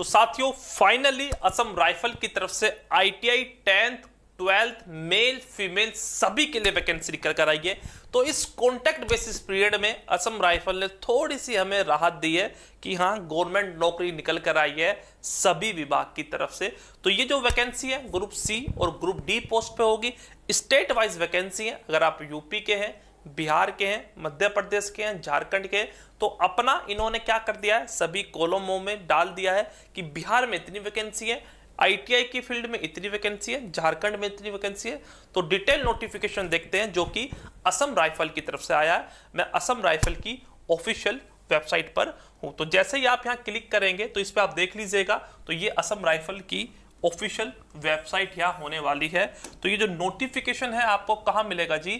तो साथियों finally Assam rifle की तरफ से ITI tenth twelfth male female सभी के लिए वैकेंसी निकल कर आई है तो इस कॉन्टैक्ट बेसिस पीरियड में असम राइफल ने थोड़ी सी हमें राहत दी है कि हाँ गवर्नमेंट नौकरी निकल कर आई है सभी विभाग की तरफ से तो ये जो वैकेंसी है ग्रुप सी और ग्रुप डी पोस्ट पे होगी स्टेट वाइज वैकेंसी है अगर आप यूपी के हैं बिहार के हैं मध्य प्रदेश के हैं झारखंड के हैं तो अपना इन्होंने क्या कर दिया है सभी कॉलमों में डाल दिया है कि बिहार में इतनी वैकेंसी है आईटीआई की फील्ड में इतनी वैकेंसी है झारखंड में इतनी वैकेंसी है तो डिटेल नोटिफिकेशन देखते हैं जो कि असम राइफल की तरफ से आया है मैं असम राइफल की ऑफिशियल वेबसाइट पर हूं तो जैसे ही आप यहाँ क्लिक करेंगे तो इस पर आप देख लीजिएगा तो ये असम राइफल की ऑफिशियल वेबसाइट यहाँ होने वाली है तो ये जो नोटिफिकेशन है आपको कहाँ मिलेगा जी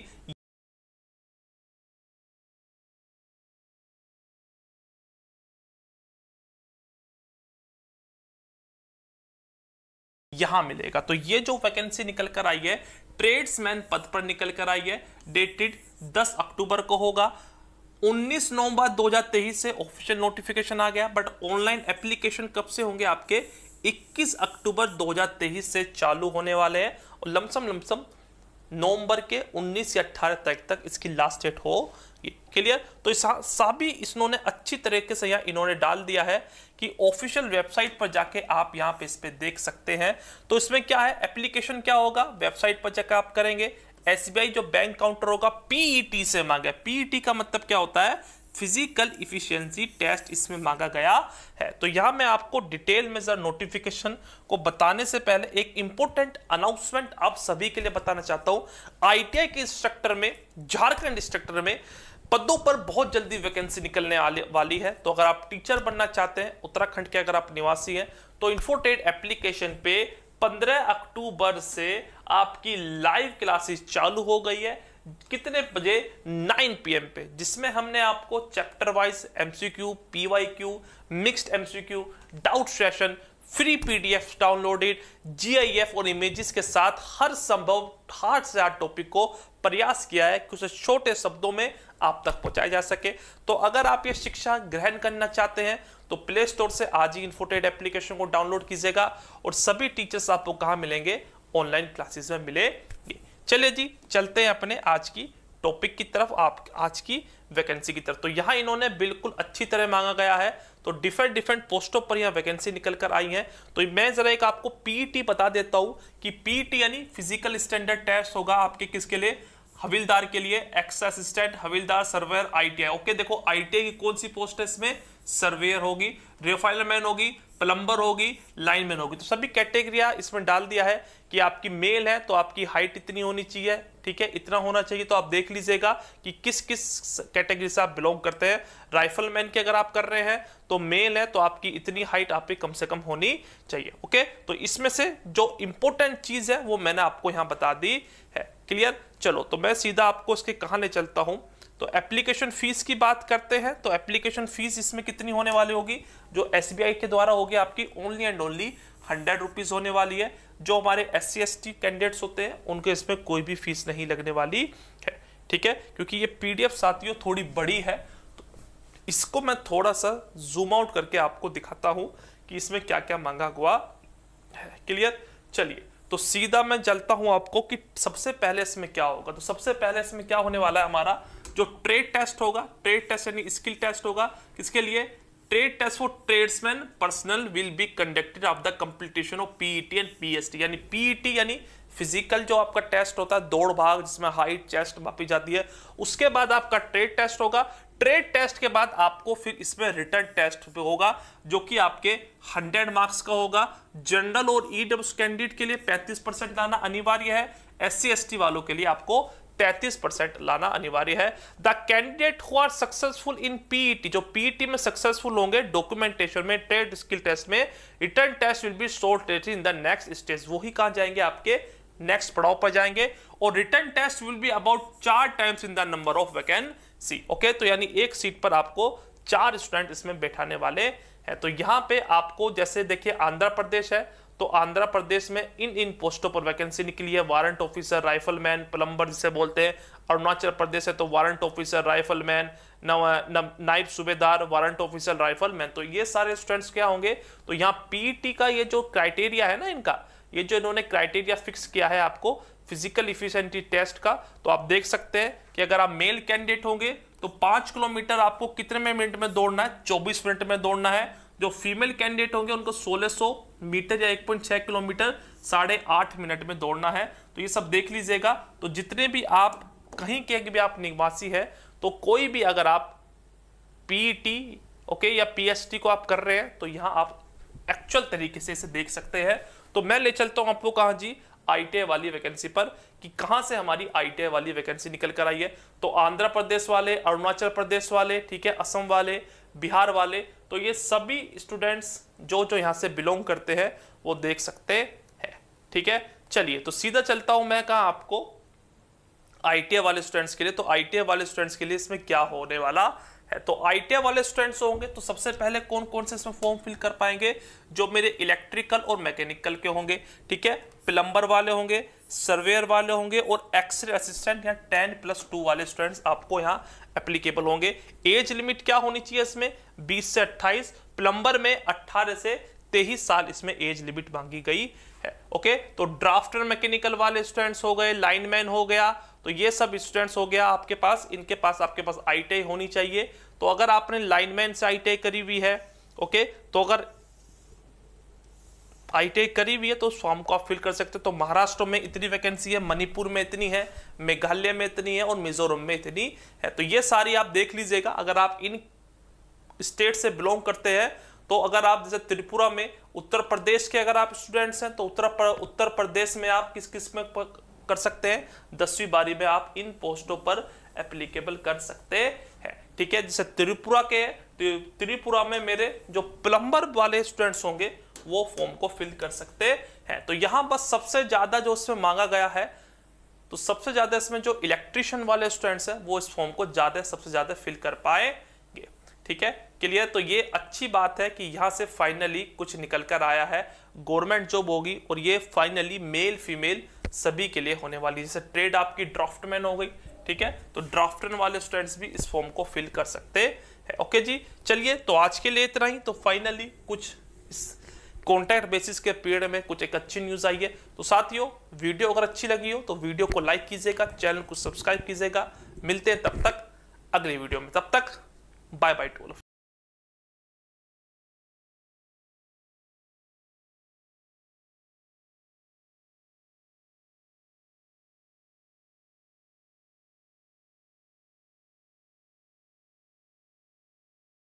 यहां मिलेगा तो ये जो वैकेंसी निकल कर आई है ट्रेड्समैन पद पर निकल कर आई है डेटेड 10 अक्टूबर को होगा 19 नवंबर 2023 से ऑफिशियल नोटिफिकेशन आ गया बट ऑनलाइन एप्लीकेशन कब से होंगे आपके 21 अक्टूबर 2023 से चालू होने वाले हैं और लमसम लमसम नवंबर के 19 या 18 तारीख तक इसकी लास्ट डेट हो क्लियर तो सभी इन्होंने अच्छी तरीके से यहाँ इन्होंने डाल दिया है कि ऑफिशियल वेबसाइट पर जाके आप यहाँ पे इस पर देख सकते हैं तो इसमें क्या है एप्लीकेशन क्या होगा वेबसाइट पर जाकर आप करेंगे एस जो बैंक काउंटर होगा पीईटी e से मांगे पीईटी e का मतलब क्या होता है फिजिकल इफिशियंसी टेस्ट इसमें मांगा गया है तो यहाँ मैं आपको डिटेल में ज़रा नोटिफिकेशन को बताने से पहले एक इंपॉर्टेंट अनाउंसमेंट आप सभी के लिए बताना चाहता हूँ आईटीआई के इंस्ट्रक्टर में झारखंड इंस्ट्रक्टर में पदों पर बहुत जल्दी वैकेंसी निकलने वाली है तो अगर आप टीचर बनना चाहते हैं उत्तराखंड के अगर आप निवासी हैं तो इन्फोटेड एप्लीकेशन पे 15 अक्टूबर से आपकी लाइव क्लासेस चालू हो गई है कितने बजे 9 पीएम पे जिसमें हमने आपको chapter wise MCQ PYQ mixed MCQ doubt session free PDF downloaded GIF और इमेजेस के साथ हर संभव हार्ट से हार्ट टॉपिक को प्रयास किया है कि उसे छोटे शब्दों में आप तक पहुंचाया जा सके तो अगर आप ये शिक्षा ग्रहण करना चाहते हैं तो प्ले स्टोर से आज ही इन्फोटेड एप्लीकेशन को डाउनलोड कीजिएगा और सभी टीचर्स आपको कहाँ मिलेंगे ऑनलाइन क्लासेस में मिलेंगे चलिए जी चलते हैं अपने आज की टॉपिक की तरफ आप आज की वैकेंसी की तरफ तो यहाँ इन्होंने बिल्कुल अच्छी तरह मांगा गया है तो डिफरेंट डिफरेंट पोस्टों पर यहाँ वैकेंसी निकल कर आई है तो मैं जरा एक आपको पीटी बता देता हूँ कि पीईटी यानी फिजिकल स्टैंडर्ड टेस्ट होगा आपके किसके लिए हविलदार के लिए x assistant havildar surveyor ITI okay देखो आईटीआई की कौन सी पोस्ट है इसमें सर्वेयर होगी रिफाइनरमैन होगी प्लम्बर होगी लाइनमैन होगी तो सभी कैटेगरिया इसमें डाल दिया है कि आपकी मेल है तो आपकी हाइट इतनी होनी चाहिए ठीक है इतना होना चाहिए तो आप देख लीजिएगा कि किस किस कैटेगरी से आप बिलोंग करते हैं राइफलमैन के अगर आप कर रहे हैं तो मेल है तो आपकी इतनी हाइट आप कम से कम होनी चाहिए ओके तो इसमें से जो इंपॉर्टेंट चीज है वो मैंने आपको यहां बता दी है क्लियर चलो तो मैं सीधा आपको उसके कहाँ ले चलता हूँ तो एप्लीकेशन फ़ीस की बात करते हैं तो एप्लीकेशन फ़ीस इसमें कितनी होने वाली होगी जो एस के द्वारा होगी आपकी only and only hundred rupees होने वाली है जो हमारे S C S T candidates होते हैं उनके इसमें कोई भी फीस नहीं लगने वाली है ठीक है क्योंकि ये पी डी एफ साथियों थोड़ी बड़ी है तो इसको मैं थोड़ा सा जूम आउट करके आपको दिखाता हूँ कि इसमें क्या क्या मांगा हुआ है क्लियर चलिए तो सीधा मैं चलता हूं आपको कि सबसे पहले इसमें क्या होगा तो सबसे पहले इसमें क्या होने वाला है हमारा जो ट्रेड टेस्ट होगा ट्रेड टेस्ट यानी स्किल टेस्ट होगा किसके लिए trade test for tradesman personnel will be conducted of the competition of PET and PST यानी पीईटी e यानी फिजिकल जो आपका टेस्ट होता है दौड़ भाग जिसमें हाइट चेस्ट मापी जाती है उसके बाद आपका ट्रेड टेस्ट होगा ट्रेड टेस्ट के बाद आपको फिर इसमें रिटर्न टेस्ट होगा जो कि आपके 100 मार्क्स का होगा जनरल और ईडब्ल्यू e कैंडिडेट के लिए 35 परसेंट लाना अनिवार्य है एस सी वालों के लिए आपको 33 परसेंट लाना अनिवार्य है the candidate who are successful in PET जो पीईटी e में सक्सेसफुल होंगे डॉक्यूमेंटेशन में ट्रेड स्किल टेस्ट में return test will be short in the next stage वो ही कहा जाएंगे आपके नेक्स्ट पड़ाव पर जाएंगे और return test will be about चार times in the number of vacant सी ओके तो यानी एक सीट पर आपको चार स्टूडेंट इसमें बैठाने वाले हैं तो यहाँ पे आपको जैसे देखिए आंध्र प्रदेश है तो आंध्र प्रदेश में इन इन पोस्टों पर वैकेंसी निकली है वारंट ऑफिसर राइफलमैन प्लम्बर जिसे बोलते हैं अरुणाचल प्रदेश है तो वारंट ऑफिसर राइफलमैन नाइब सूबेदार वारंट ऑफिसर राइफलमैन तो ये सारे स्टूडेंट्स क्या होंगे तो यहाँ पीटी e का ये जो क्राइटेरिया है ना इनका ये जो इन्होंने क्राइटेरिया फिक्स किया है आपको फिजिकल इफिशेंटी टेस्ट का तो आप देख सकते हैं कि अगर आप मेल कैंडिडेट होंगे तो पांच किलोमीटर आपको कितने में मिनट में दौड़ना है चौबीस मिनट में दौड़ना है जो फीमेल कैंडिडेट होंगे उनको 1600 मीटर या 1.6 किलोमीटर साढ़े आठ मिनट में दौड़ना है तो ये सब देख लीजिएगा तो जितने भी आप कहीं के भी आप निवासी है तो कोई भी अगर आप पीटी ओके e या पीएसटी को आप कर रहे हैं तो यहां आप एक्चुअल तरीके से इसे देख सकते हैं तो मैं ले चलता हूं आपको कहा जी आई वाली वैकेंसी पर कि कहां से हमारी आई वाली वैकेंसी निकल कर आई है तो आंध्र प्रदेश वाले अरुणाचल प्रदेश वाले ठीक है असम वाले बिहार वाले तो ये सभी स्टूडेंट्स जो जो यहां से बिलोंग करते हैं वो देख सकते हैं ठीक है चलिए तो सीधा चलता हूं मैं कहा आपको आई वाले स्टूडेंट्स के लिए तो आई वाले स्टूडेंट्स के लिए इसमें क्या होने वाला है तो आई वाले स्टूडेंट्स होंगे तो सबसे पहले कौन कौन से इसमें फॉर्म फिल कर पाएंगे जो मेरे इलेक्ट्रिकल और मैकेनिकल के होंगे ठीक है प्लम्बर वाले होंगे सर्वेयर वाले होंगे और एक्सरे असिस्टेंट या टेन प्लस टू वाले स्टूडेंट्स आपको यहाँ एप्लीकेबल होंगे एज लिमिट क्या होनी चाहिए इसमें बीस से अट्ठाईस प्लम्बर में अट्ठारह से तेईस साल इसमें एज लिमिट मांगी गई है ओके तो ड्राफ्टर मैकेनिकल वाले स्टूडेंट्स हो गए लाइनमैन हो गया तो ये सब स्टूडेंट्स हो गया आपके पास इनके पास आपके पास आई होनी चाहिए तो अगर आपने लाइनमैन से आई करी हुई है ओके तो अगर आई करी हुई है तो फॉर्म को आप फिल कर सकते हैं तो महाराष्ट्र में इतनी वैकेंसी है मणिपुर में इतनी है मेघालय में इतनी है और मिजोरम में इतनी है तो ये सारी आप देख लीजिएगा अगर आप इन स्टेट से बिलोंग करते हैं तो अगर आप जैसे त्रिपुरा में उत्तर प्रदेश के अगर आप स्टूडेंट्स हैं तो उत्तर उत्तर प्रदेश में आप किस किस में कर सकते हैं दसवीं बारी में आप इन पोस्टों पर एप्लीकेबल कर सकते हैं ठीक है जैसे त्रिपुरा के त्रिपुरा में मेरे जो प्लम्बर वाले स्टूडेंट्स होंगे वो फॉर्म को फिल कर सकते हैं तो यहाँ बस सबसे ज़्यादा जो उसमें मांगा गया है तो सबसे ज़्यादा इसमें जो इलेक्ट्रिशियन वाले स्टूडेंट्स हैं वो इस फॉर्म को ज़्यादा सबसे ज़्यादा फिल कर पाएंगे ठीक है क्लियर तो ये अच्छी बात है कि यहां से फाइनली कुछ निकल कर आया है गवर्नमेंट जॉब होगी और ये फाइनली मेल फीमेल सभी के लिए होने वाली जैसे ट्रेड आपकी ड्राफ्टमैन हो गई ठीक है तो ड्राफ्टन वाले स्टूडेंट्स भी इस फॉर्म को फिल कर सकते हैं ओके जी चलिए तो आज के लिए इतना ही तो फाइनली कुछ इस कॉन्टैक्ट बेसिस के पीरियड में कुछ एक अच्छी न्यूज़ आई है तो साथियों वीडियो अगर अच्छी लगी हो तो वीडियो को लाइक कीजिएगा चैनल को सब्सक्राइब कीजिएगा मिलते हैं तब तक अगली वीडियो में तब तक बाय बाय टू